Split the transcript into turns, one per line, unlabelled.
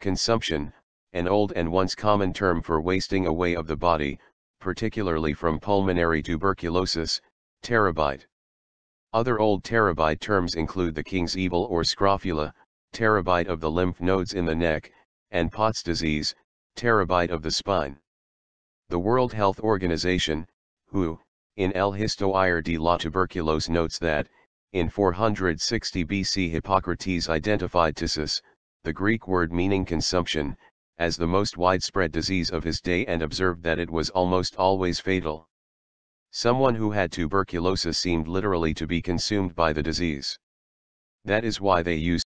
Consumption, an old and once common term for wasting away of the body, particularly from pulmonary tuberculosis, terabyte. Other old terabyte terms include the King's evil or scrofula, terabyte of the lymph nodes in the neck, and Pott's disease, terabyte of the spine. The World Health Organization, WHO, in El Histoire de la Tuberculose notes that, in 460 BC Hippocrates identified phthisis, the Greek word meaning consumption, as the most widespread disease of his day and observed that it was almost always fatal. Someone who had tuberculosis seemed literally to be consumed by the disease. That is why they used